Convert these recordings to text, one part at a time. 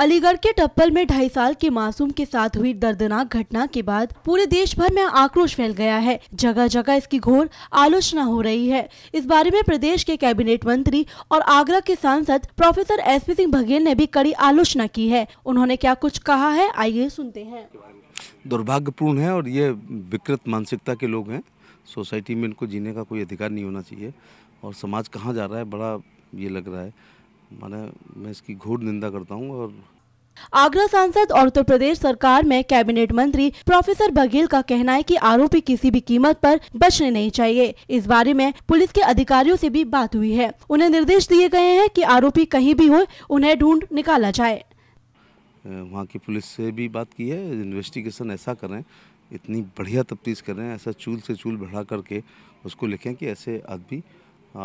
अलीगढ़ के टप्पल में ढाई साल के मासूम के साथ हुई दर्दनाक घटना के बाद पूरे देश भर में आक्रोश फैल गया है जगह जगह इसकी घोर आलोचना हो रही है इस बारे में प्रदेश के कैबिनेट मंत्री और आगरा के सांसद professor S P Singh Baghel ने भी कड़ी आलोचना की है उन्होंने क्या कुछ कहा है आइए सुनते हैं दुर्भाग्यपूर्ण है और ये विकृत मानसिकता के लोग हैं सोसाइटी में इनको जीने का कोई अधिकार नहीं होना चाहिए और समाज कहाँ जा रहा है बड़ा ये लग रहा है माने मैं इसकी घोर निंदा करता हूँ और आगरा सांसद और उत्तर प्रदेश सरकार में कैबिनेट मंत्री प्रोफेसर बघेल का कहना है कि आरोपी किसी भी कीमत पर बचने नहीं चाहिए इस बारे में पुलिस के अधिकारियों से भी बात हुई है उन्हें निर्देश दिए गए हैं कि आरोपी कहीं भी हो उन्हें ढूंढ निकाला जाए वहाँ की पुलिस से भी बात की है इन्वेस्टिगेशन ऐसा करें इतनी बढ़िया तफ्तीश करें ऐसा चूल से चूल बढ़ा करके उसको लिखें कि ऐसे आदमी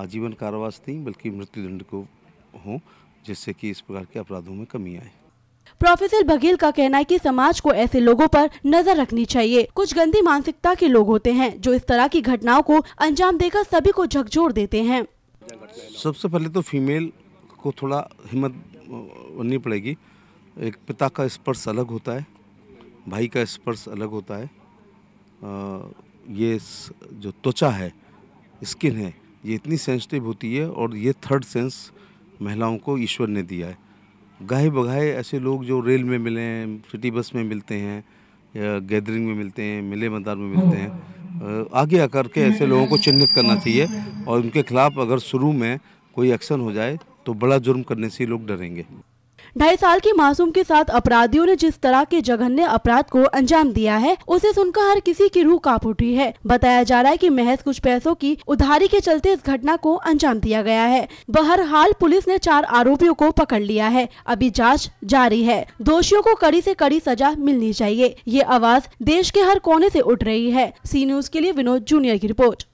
आजीवन कारावास नहीं बल्कि मृत्युदंड को हों जिससे कि इस प्रकार के अपराधों में कमी आए प्रोफेसर बघेल का कहना है कि समाज को ऐसे लोगों पर नजर रखनी चाहिए कुछ गंदी मानसिकता के लोग होते हैं जो इस तरह की घटनाओं को अंजाम देकर सभी को झकझोर देते हैं सबसे पहले तो फीमेल को थोड़ा हिम्मत बननी पड़ेगी एक पिता का स्पर्श अलग होता है भाई का स्पर्श अलग होता है आ, ये जो त्वचा है स्किन है ये इतनी सेंसिटिव होती है और ये थर्ड सेंस महिलाओं को ईश्वर ने दिया है गाहे बगाहे ऐसे लोग जो रेल में मिले हैं सिटी बस में मिलते हैं या गैदरिंग में मिलते हैं मेले मदार में मिलते हैं आगे आकर के ऐसे लोगों को चिन्हित करना चाहिए और उनके खिलाफ अगर शुरू में कोई एक्शन हो जाए तो बड़ा जुर्म करने से लोग डरेंगे ढाई साल की मासूम के साथ अपराधियों ने जिस तरह के जघन्य अपराध को अंजाम दिया है उसे सुनकर हर किसी की रूह कांप उठी है बताया जा रहा है कि महज कुछ पैसों की उधारी के चलते इस घटना को अंजाम दिया गया है बहरहाल पुलिस ने चार आरोपियों को पकड़ लिया है अभी जाँच जारी है दोषियों को कड़ी ऐसी कड़ी सजा मिलनी चाहिए ये आवाज देश के हर कोने ऐसी उठ रही है सी न्यूज के लिए विनोद जूनियर की रिपोर्ट